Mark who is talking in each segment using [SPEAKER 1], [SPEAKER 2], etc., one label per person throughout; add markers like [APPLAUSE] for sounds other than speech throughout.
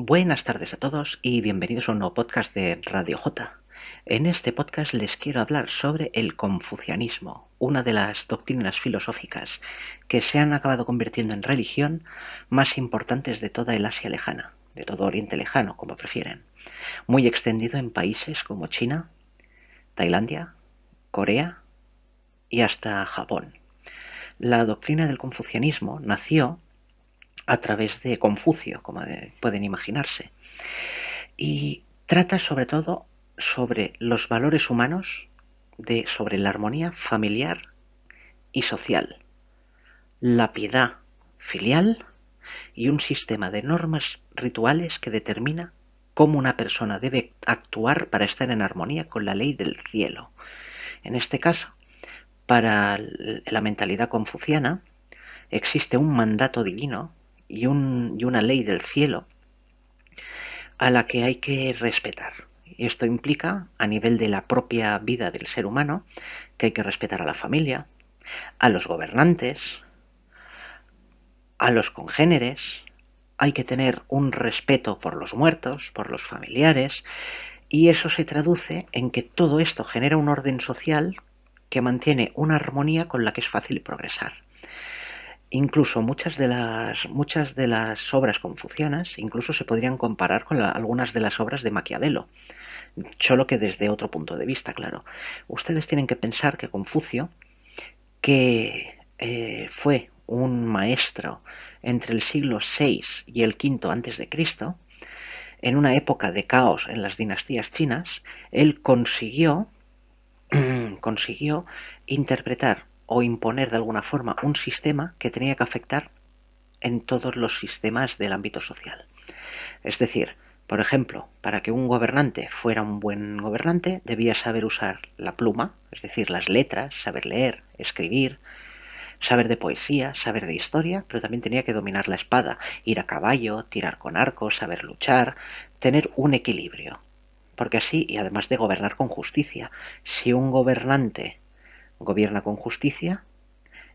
[SPEAKER 1] Buenas tardes a todos y bienvenidos a un nuevo podcast de Radio J. En este podcast les quiero hablar sobre el confucianismo, una de las doctrinas filosóficas que se han acabado convirtiendo en religión más importantes de toda el Asia lejana, de todo Oriente lejano, como prefieren, muy extendido en países como China, Tailandia, Corea y hasta Japón. La doctrina del confucianismo nació a través de Confucio, como pueden imaginarse. Y trata sobre todo sobre los valores humanos, de, sobre la armonía familiar y social, la piedad filial y un sistema de normas rituales que determina cómo una persona debe actuar para estar en armonía con la ley del cielo. En este caso, para la mentalidad confuciana, existe un mandato divino y, una ley del cielo a la que hay que respetar. Esto implica, a nivel de la propia vida del ser humano, que hay que respetar a la familia, a los gobernantes, a los congéneres, hay que tener un respeto por los muertos, por los familiares, y eso se traduce en que todo esto genera un orden social que mantiene una armonía con la que es fácil progresar incluso muchas de las muchas de las obras confucianas incluso se podrían comparar con algunas de las obras de Maquiavelo solo que desde otro punto de vista claro ustedes tienen que pensar que Confucio que eh, fue un maestro entre el siglo VI y el V antes de Cristo en una época de caos en las dinastías chinas él consiguió [CLEARS THROAT] consiguió interpretar o imponer de alguna forma un sistema que tenía que afectar en todos los sistemas del ámbito social. Es decir, por ejemplo, para que un gobernante fuera un buen gobernante debía saber usar la pluma, es decir, las letras, saber leer, escribir, saber de poesía, saber de historia, pero también tenía que dominar la espada, ir a caballo, tirar con arco, saber luchar, tener un equilibrio. Porque así, y además de gobernar con justicia, si un gobernante gobierna con justicia,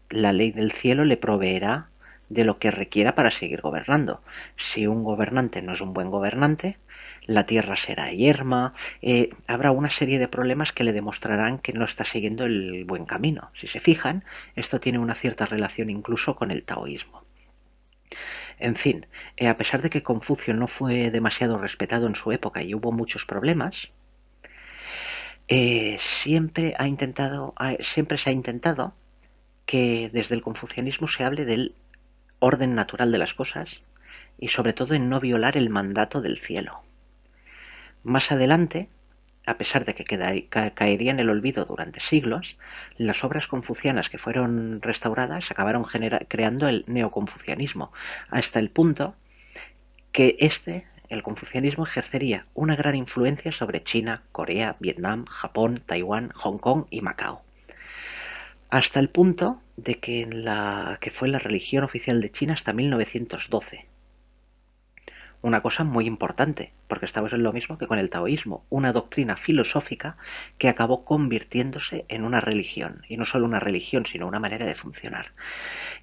[SPEAKER 1] la ley del cielo le proveerá de lo que requiera para seguir gobernando. Si un gobernante no es un buen gobernante, la tierra será yerma, eh, habrá una serie de problemas que le demostrarán que no está siguiendo el buen camino. Si se fijan, esto tiene una cierta relación incluso con el taoísmo. En fin, eh, a pesar de que Confucio no fue demasiado respetado en su época y hubo muchos problemas, eh, siempre, ha intentado, siempre se ha intentado que desde el confucianismo se hable del orden natural de las cosas y sobre todo en no violar el mandato del cielo. Más adelante, a pesar de que caería en el olvido durante siglos, las obras confucianas que fueron restauradas acabaron creando el neoconfucianismo, hasta el punto que éste el confucianismo ejercería una gran influencia sobre China, Corea, Vietnam, Japón, Taiwán, Hong Kong y Macao. Hasta el punto de que, en la, que fue la religión oficial de China hasta 1912, una cosa muy importante, porque estamos en lo mismo que con el taoísmo, una doctrina filosófica que acabó convirtiéndose en una religión, y no solo una religión, sino una manera de funcionar.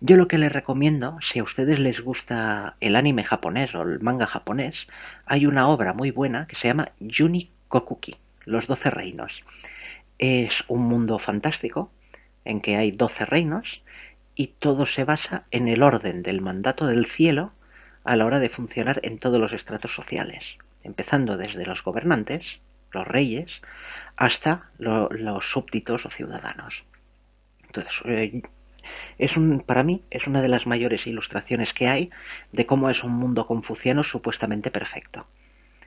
[SPEAKER 1] Yo lo que les recomiendo, si a ustedes les gusta el anime japonés o el manga japonés, hay una obra muy buena que se llama Juni Kokuki, Los Doce Reinos. Es un mundo fantástico en que hay doce reinos y todo se basa en el orden del mandato del cielo a la hora de funcionar en todos los estratos sociales, empezando desde los gobernantes, los reyes, hasta los súbditos o ciudadanos. Entonces, eh, es para mí es una de las mayores ilustraciones que hay de cómo es un mundo confuciano supuestamente perfecto,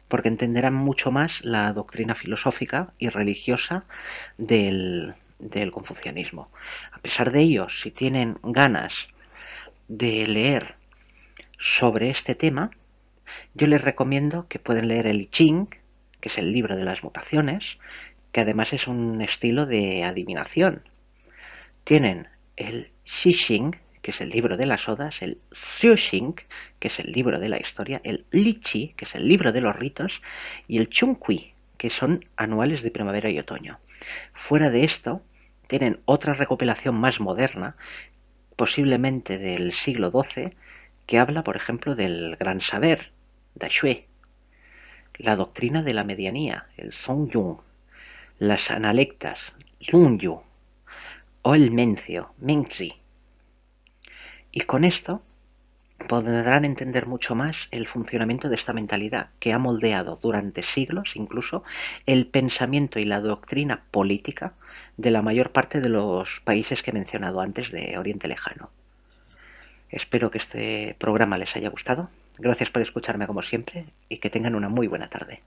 [SPEAKER 1] porque entenderán mucho más la doctrina filosófica y religiosa del, del confucianismo. A pesar de ello, si tienen ganas de leer sobre este tema, yo les recomiendo que pueden leer el I Ching, que es el libro de las mutaciones, que además es un estilo de adivinación. Tienen el Xixing, que es el libro de las odas, el Xing, que es el libro de la historia, el Li Qi, que es el libro de los ritos, y el Kui, que son anuales de primavera y otoño. Fuera de esto, tienen otra recopilación más moderna, posiblemente del siglo XII, que habla, por ejemplo, del gran saber, Da la doctrina de la medianía, el Yun, las analectas, Yu, o el mencio, Mengzi. Y con esto podrán entender mucho más el funcionamiento de esta mentalidad que ha moldeado durante siglos incluso el pensamiento y la doctrina política de la mayor parte de los países que he mencionado antes de Oriente Lejano. Espero que este programa les haya gustado. Gracias por escucharme como siempre y que tengan una muy buena tarde.